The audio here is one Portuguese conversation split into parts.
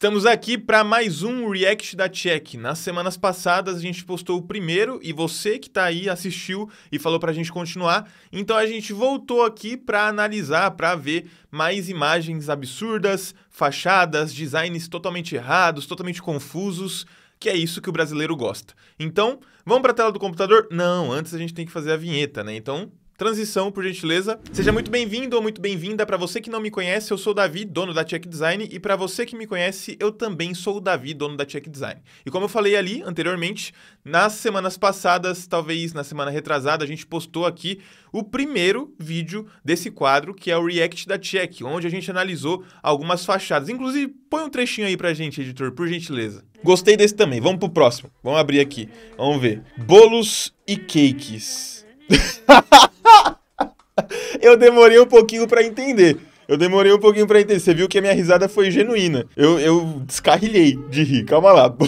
Estamos aqui para mais um React da Check. Nas semanas passadas a gente postou o primeiro e você que está aí assistiu e falou para a gente continuar. Então a gente voltou aqui para analisar, para ver mais imagens absurdas, fachadas, designs totalmente errados, totalmente confusos que é isso que o brasileiro gosta. Então, vamos para a tela do computador? Não, antes a gente tem que fazer a vinheta, né? Então, Transição, por gentileza. Seja muito bem-vindo ou muito bem-vinda. Para você que não me conhece, eu sou o Davi, dono da Check Design, e para você que me conhece, eu também sou o Davi, dono da Check Design. E como eu falei ali anteriormente, nas semanas passadas, talvez na semana retrasada, a gente postou aqui o primeiro vídeo desse quadro, que é o React da Check, onde a gente analisou algumas fachadas. Inclusive, põe um trechinho aí pra gente, editor, por gentileza. Gostei desse também. Vamos pro próximo. Vamos abrir aqui. Vamos ver. Bolos e cakes. eu demorei um pouquinho para entender. Eu demorei um pouquinho para entender. Você viu que a minha risada foi genuína. Eu, eu descarrilhei de rir. Calma lá.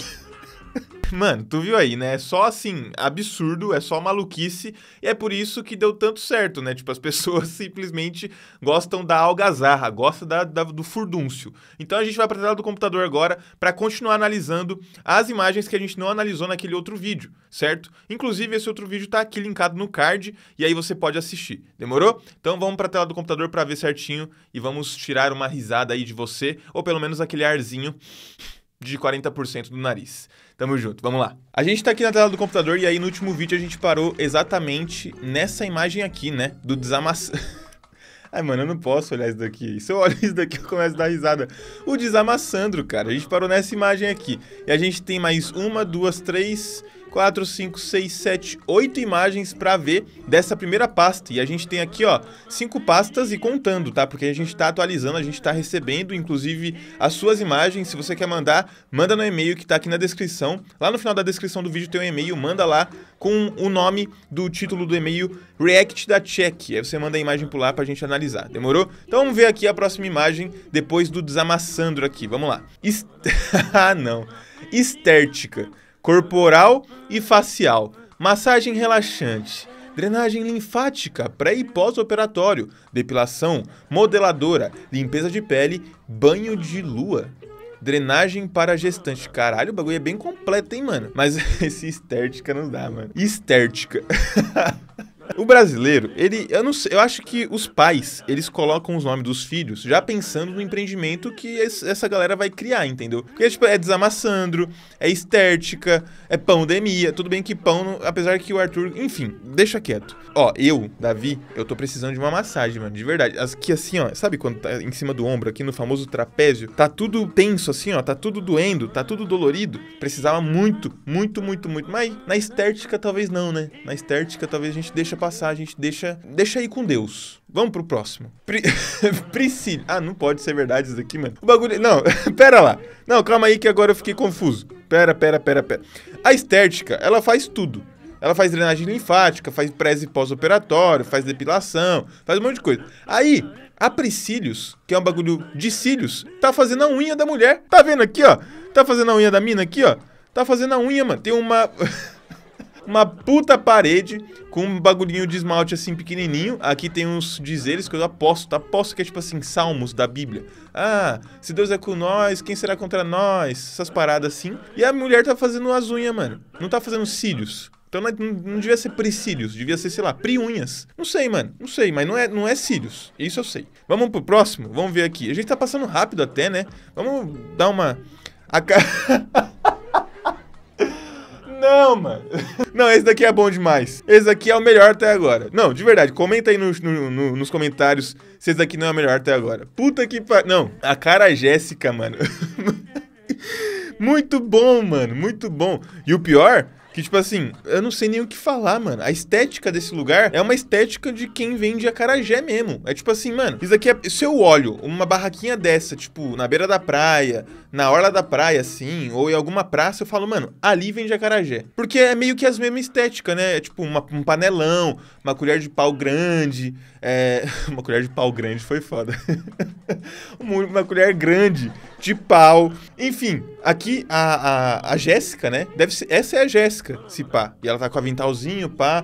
Mano, tu viu aí, né? É só assim, absurdo, é só maluquice, e é por isso que deu tanto certo, né? Tipo, as pessoas simplesmente gostam da algazarra, gostam da, da do furdúncio. Então a gente vai para a tela do computador agora para continuar analisando as imagens que a gente não analisou naquele outro vídeo, certo? Inclusive, esse outro vídeo tá aqui linkado no card e aí você pode assistir. Demorou? Então vamos para a tela do computador para ver certinho e vamos tirar uma risada aí de você, ou pelo menos aquele arzinho de 40% do nariz. Tamo junto, vamos lá. A gente tá aqui na tela do computador e aí no último vídeo a gente parou exatamente nessa imagem aqui, né? Do desamass... Ai, mano, eu não posso olhar isso daqui. Se eu olho isso daqui, eu começo a dar risada. O desamassandro, cara. A gente parou nessa imagem aqui. E a gente tem mais uma, duas, três 4, 5, 6, 7, 8 imagens para ver dessa primeira pasta. E a gente tem aqui, ó, cinco pastas e contando, tá? Porque a gente está atualizando, a gente está recebendo, inclusive, as suas imagens. Se você quer mandar, manda no e-mail que está aqui na descrição. Lá no final da descrição do vídeo tem um e-mail, manda lá com o nome do título do e-mail React da Check. Aí você manda a imagem por lá pra gente analisar, demorou? Então vamos ver aqui a próxima imagem depois do desamassandro aqui, vamos lá. Est... ah, não. Estértica corporal e facial, massagem relaxante, drenagem linfática pré e pós-operatório, depilação, modeladora, limpeza de pele, banho de lua. Drenagem para gestante. Caralho, o bagulho é bem completo, hein, mano? Mas esse estética não dá, mano. Estética. O brasileiro, ele, eu não sei, eu acho que os pais, eles colocam os nomes dos filhos já pensando no empreendimento que essa galera vai criar, entendeu? Porque, tipo, é desamassandro, é estética, é pandemia. Tudo bem que pão, apesar que o Arthur, enfim, deixa quieto. Ó, eu, Davi, eu tô precisando de uma massagem, mano, de verdade. As que assim, ó, sabe quando tá em cima do ombro, aqui no famoso trapézio, tá tudo tenso assim, ó, tá tudo doendo, tá tudo dolorido. Precisava muito, muito, muito, muito. Mas na estética talvez não, né? Na estética talvez a gente deixa passar, a gente deixa, deixa aí com Deus. Vamos pro próximo. Pri... Priscila. Ah, não pode ser verdade isso mano. O bagulho. Não, pera lá. Não, calma aí que agora eu fiquei confuso. Pera, pera, pera, pera. A estética, ela faz tudo. Ela faz drenagem linfática, faz pré e pós-operatório, faz depilação, faz um monte de coisa. Aí, a Priscílios, que é um bagulho de cílios, tá fazendo a unha da mulher. Tá vendo aqui, ó? Tá fazendo a unha da mina aqui, ó? Tá fazendo a unha, mano. Tem uma. uma puta parede com um bagulhinho de esmalte assim pequenininho. Aqui tem uns dizeres que eu aposto, tá? aposto que é tipo assim, salmos da Bíblia. Ah, se Deus é com nós, quem será contra nós? Essas paradas assim. E a mulher tá fazendo as unhas, mano. Não tá fazendo cílios. Então é, não, não devia ser precílios, devia ser, sei lá, priunhas. Não sei, mano. Não sei, mas não é, não é cílios. Isso eu sei. Vamos pro próximo? Vamos ver aqui. A gente tá passando rápido até, né? Vamos dar uma. A... Não, mano. Não, esse daqui é bom demais. Esse daqui é o melhor até agora. Não, de verdade, comenta aí no, no, no, nos comentários se esse daqui não é o melhor até agora. Puta que pariu. Não, a cara Jéssica, mano. muito bom, mano, muito bom. E o pior que, tipo assim, eu não sei nem o que falar, mano. A estética desse lugar é uma estética de quem vende acarajé mesmo. É tipo assim, mano, isso aqui é. Se eu olho uma barraquinha dessa, tipo, na beira da praia, na orla da praia, assim, ou em alguma praça, eu falo, mano, ali vende acarajé. Porque é meio que as mesmas estéticas, né? É tipo uma, um panelão, uma colher de pau grande, é, uma colher de pau grande foi foda. uma colher grande de pau. Enfim, aqui a, a, a Jéssica, né? Deve ser, essa é a Jéssica, se pá. E ela tá com o aventalzinho, pá.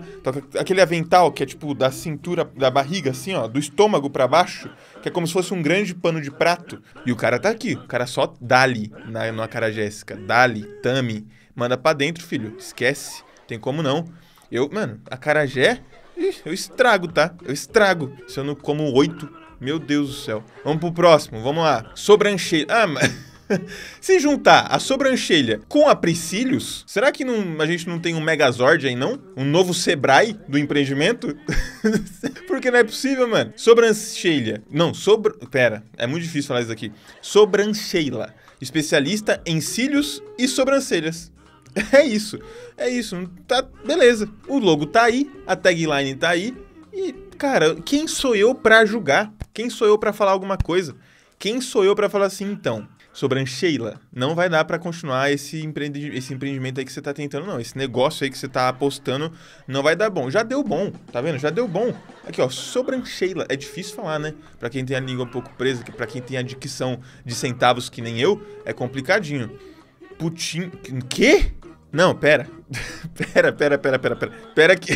aquele avental que é tipo da cintura, da barriga, assim, ó, do estômago para baixo, que é como se fosse um grande pano de prato. E o cara tá aqui. O cara só dali na, na cara Jéssica. Dali, tame. Manda pra dentro, filho. Esquece. Tem como não. Eu, mano, a Carajé Ih, eu estrago, tá? Eu estrago. Se eu não como oito, meu Deus do céu. Vamos pro próximo, vamos lá. Sobrancheira. Ah, mas... Se juntar a sobrancelha com a Priscílios, será que não, a gente não tem um Megazord aí, não? Um novo Sebrae do empreendimento? Porque não é possível, mano. Sobrancelha. Não, sobr... Pera, é muito difícil falar isso aqui. Sobrancelha. Especialista em cílios e sobrancelhas. É isso. É isso. Tá, beleza. O logo tá aí, a tagline tá aí. E, cara, quem sou eu para julgar? Quem sou eu para falar alguma coisa? Quem sou eu para falar assim, então? Sobrancheila, não vai dar para continuar esse, esse empreendimento aí que você tá tentando, não. Esse negócio aí que você tá apostando não vai dar bom. Já deu bom, tá vendo? Já deu bom. Aqui, ó, sobrancheila. É difícil falar, né? Pra quem tem a língua um pouco presa, que pra quem tem a dicção de centavos que nem eu, é complicadinho. Putin... Quê? Não, pera. pera, pera, pera, pera, pera. Pera que.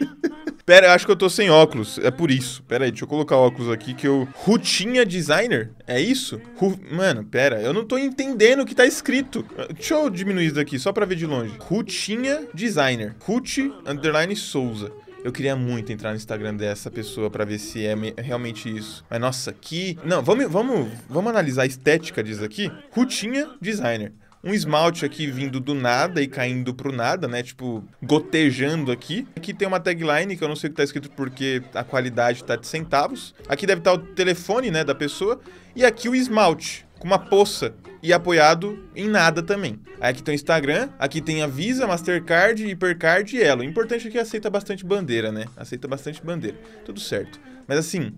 pera, eu acho que eu tô sem óculos. É por isso. Pera aí, deixa eu colocar óculos aqui que eu. Rutinha Designer? É isso? Ru... Mano, pera, eu não tô entendendo o que tá escrito. Deixa eu diminuir isso daqui, só pra ver de longe. Rutinha Designer. Rut Underline Souza. Eu queria muito entrar no Instagram dessa pessoa para ver se é realmente isso. Mas nossa, que. Não, vamos, vamos, vamos analisar a estética disso aqui. Rutinha Designer um esmalte aqui vindo do nada e caindo pro nada, né? Tipo, gotejando aqui. Aqui tem uma tagline que eu não sei o que tá escrito porque a qualidade tá de centavos. Aqui deve estar tá o telefone, né, da pessoa. E aqui o esmalte, com uma poça e apoiado em nada também. Aí aqui tem o Instagram, aqui tem a Visa, Mastercard, Hipercard e Elo. O importante é que aceita bastante bandeira, né? Aceita bastante bandeira. Tudo certo. Mas assim,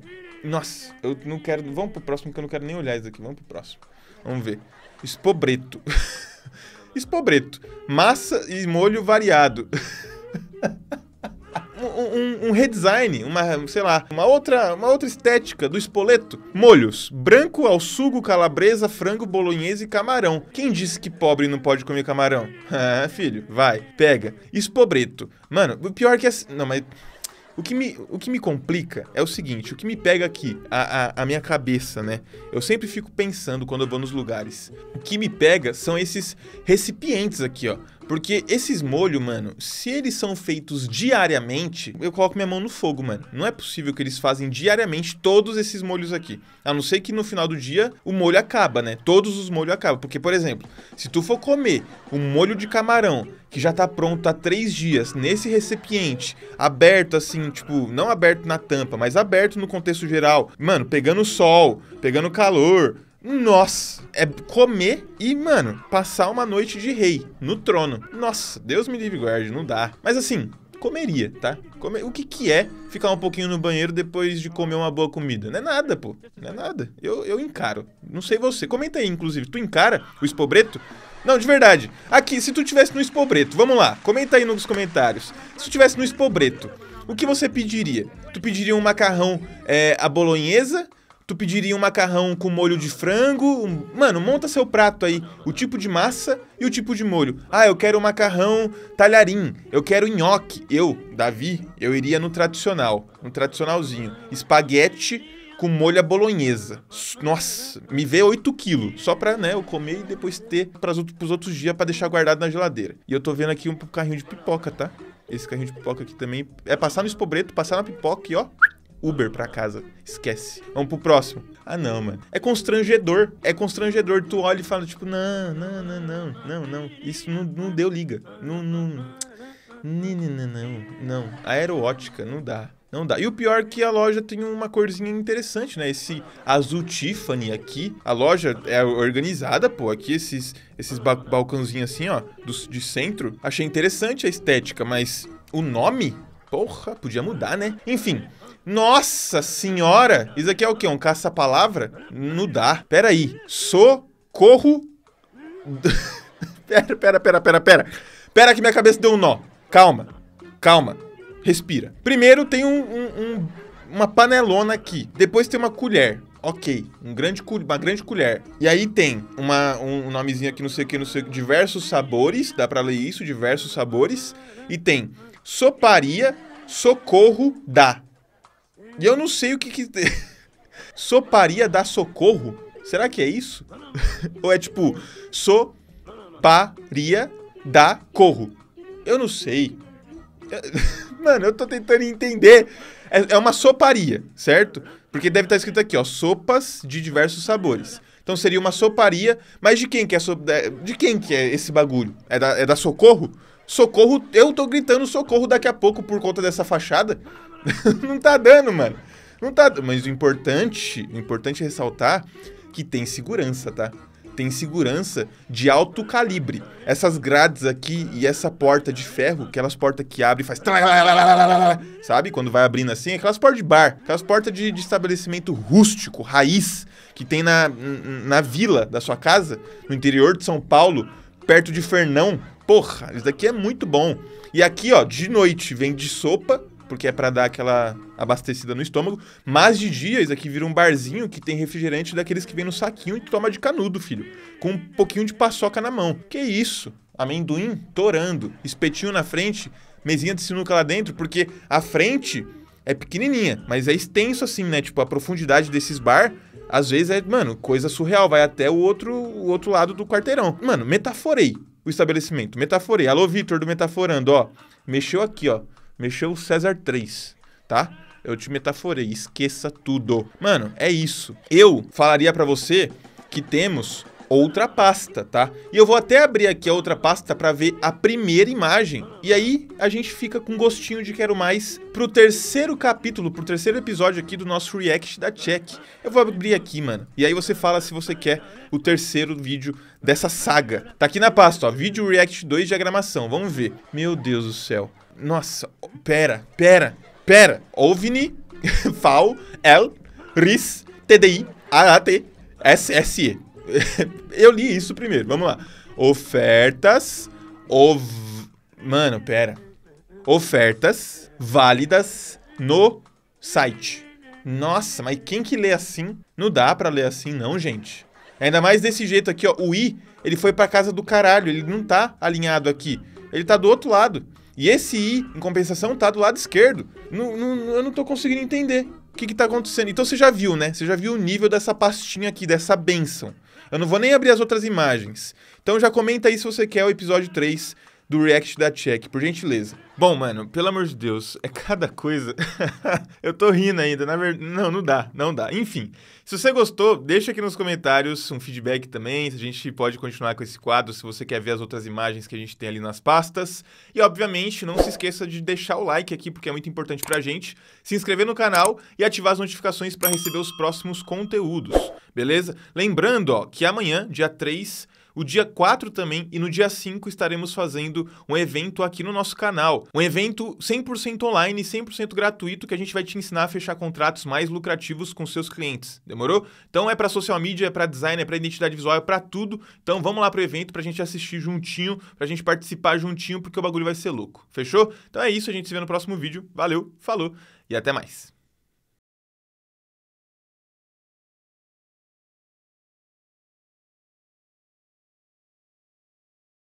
nossa, eu não quero. Vamos pro próximo que eu não quero nem olhar isso aqui. Vamos pro próximo. Vamos ver. Espobreto. Espobreto. Massa e molho variado. um, um, um, redesign, uma, sei lá, uma outra, uma outra estética do espoleto. Molhos: branco ao sugo, calabresa, frango bolognese e camarão. Quem disse que pobre não pode comer camarão? Ah, filho, vai, pega. Espobreto. Mano, o pior é que é. Assim, não, mas o que me, o que me complica é o seguinte, o que me pega aqui, a, a, a minha cabeça, né? Eu sempre fico pensando quando eu vou nos lugares. O que me pega são esses recipientes aqui, ó. Porque esses molhos, mano, se eles são feitos diariamente, eu coloco minha mão no fogo, mano. Não é possível que eles fazem diariamente todos esses molhos aqui. A não ser que no final do dia o molho acaba, né? Todos os molhos acabam. Porque, por exemplo, se tu for comer um molho de camarão que já tá pronto há três dias, nesse recipiente, aberto assim, tipo, não aberto na tampa, mas aberto no contexto geral, mano, pegando sol, pegando calor, nossa, é comer e, mano, passar uma noite de rei no trono. Nossa, Deus me livre guarde, não dá. Mas assim, comeria, tá? Comer, o que que é ficar um pouquinho no banheiro depois de comer uma boa comida? Não é nada, pô. Não é nada. Eu, eu encaro. Não sei você. Comenta aí, inclusive. Tu encara o espobreto? Não, de verdade. Aqui, se tu tivesse no espobreto, vamos lá. Comenta aí nos comentários. Se tu tivesse no espobreto, o que você pediria? Tu pediria um macarrão é, à bolonhesa? Tu pediria um macarrão com molho de frango? Mano, monta seu prato aí. O tipo de massa e o tipo de molho. Ah, eu quero macarrão talharim. Eu quero nhoque. Eu, Davi, eu iria no tradicional. No tradicionalzinho. Espaguete com molho à bolonhesa. Nossa, me vê 8 quilos. Só pra, né, eu comer e depois ter pras outro, pros outros dias para deixar guardado na geladeira. E eu tô vendo aqui um carrinho de pipoca, tá? Esse carrinho de pipoca aqui também. É passar no espobreto, passar na pipoca e ó... Uber pra casa. Esquece. Vamos pro próximo. Ah, não, mano. É constrangedor. É constrangedor. Tu olha e fala, tipo, não, não, não, não, não, não. Isso não, não deu liga. Não, não. Não, não, não. não. Aeroótica, não dá. Não dá. E o pior é que a loja tem uma corzinha interessante, né? Esse azul Tiffany aqui. A loja é organizada, pô. Aqui esses, esses ba balcãozinhos assim, ó, do, de centro. Achei interessante a estética, mas o nome Porra, podia mudar, né? Enfim. Nossa senhora! Isso aqui é o quê? Um caça-palavra? Não dá. Pera aí. Socorro. pera, pera, pera, pera, pera. Pera que minha cabeça deu um nó. Calma. Calma. Respira. Primeiro tem um, um, um, uma panelona aqui. Depois tem uma colher. Ok, um grande uma grande colher. E aí tem uma, um nomezinho aqui, não sei o que, não sei o que. Diversos sabores, dá pra ler isso, diversos sabores. E tem Soparia, socorro, dá. E eu não sei o que que... soparia dá socorro? Será que é isso? Ou é tipo, soparia dá corro? Eu não sei. Mano, eu tô tentando entender. É, é uma soparia, certo? Porque deve estar tá escrito aqui, ó, sopas de diversos sabores. Então seria uma soparia, mas de quem que é so... de quem que é esse bagulho? É da, é da Socorro? Socorro, eu tô gritando socorro daqui a pouco por conta dessa fachada. não tá dando, mano. Não tá, mas o importante, o importante é ressaltar que tem segurança, tá? Tem segurança de alto calibre. Essas grades aqui e essa porta de ferro, aquelas portas que abrem e faz. Sabe? Quando vai abrindo assim, aquelas portas de bar, aquelas portas de, de estabelecimento rústico, raiz, que tem na, na vila da sua casa, no interior de São Paulo, perto de Fernão, porra, isso daqui é muito bom. E aqui, ó, de noite vem de sopa, porque é para dar aquela abastecida no estômago, mas de dia isso aqui vira um barzinho que tem refrigerante daqueles que vem no saquinho e toma de canudo, filho, com um pouquinho de paçoca na mão. Que isso? Amendoim torando, espetinho na frente, mesinha de sinuca lá dentro, porque a frente é pequenininha, mas é extenso assim, né? Tipo, a profundidade desses bar, às vezes é, mano, coisa surreal, vai até o outro, o outro lado do quarteirão. Mano, metaforei o estabelecimento. Metaforei. Alô, Vitor, do Metaforando, ó. Mexeu aqui, ó. Mexeu o César 3, tá? Eu te metaforei. Esqueça tudo. Mano, é isso. Eu falaria para você que temos outra pasta, tá? E eu vou até abrir aqui a outra pasta para ver a primeira imagem. E aí a gente fica com gostinho de quero mais pro terceiro capítulo, pro terceiro episódio aqui do nosso react da Check. Eu vou abrir aqui, mano. E aí você fala se você quer o terceiro vídeo dessa saga. Tá aqui na pasta, ó, vídeo react 2 diagramação. Vamos ver. Meu Deus do céu. Nossa, pera, pera, pera. OVNI, FAL, L, RIS, TDI, AAT, SSE. eu li isso primeiro, vamos lá. Ofertas. Ov... Mano, pera. Ofertas válidas no site. Nossa, mas quem que lê assim? Não dá para ler assim, não, gente. Ainda mais desse jeito aqui, ó. O I, ele foi pra casa do caralho. Ele não tá alinhado aqui. Ele tá do outro lado. E esse I, em compensação, tá do lado esquerdo. Não, não, eu não tô conseguindo entender o que que tá acontecendo. Então você já viu, né? Você já viu o nível dessa pastinha aqui, dessa benção. Eu não vou nem abrir as outras imagens. Então já comenta aí se você quer o episódio 3 do React da Check, por gentileza. Bom, mano, pelo amor de Deus, é cada coisa. eu tô rindo ainda, na verdade. Não, não dá, não dá. Enfim, se você gostou, deixa aqui nos comentários um feedback também. Se a gente pode continuar com esse quadro, se você quer ver as outras imagens que a gente tem ali nas pastas. E, obviamente, não se esqueça de deixar o like aqui, porque é muito importante pra gente. Se inscrever no canal e ativar as notificações para receber os próximos conteúdos, beleza? Lembrando, ó, que amanhã, dia 3, o dia 4 também e no dia 5 estaremos fazendo um evento aqui no nosso canal. Um evento 100% online, 100% gratuito que a gente vai te ensinar a fechar contratos mais lucrativos com seus clientes. Demorou? Então é para social media, é para design, é para identidade visual, é para tudo. Então vamos lá pro evento para a gente assistir juntinho, para a gente participar juntinho, porque o bagulho vai ser louco. Fechou? Então é isso, a gente se vê no próximo vídeo. Valeu, falou e até mais.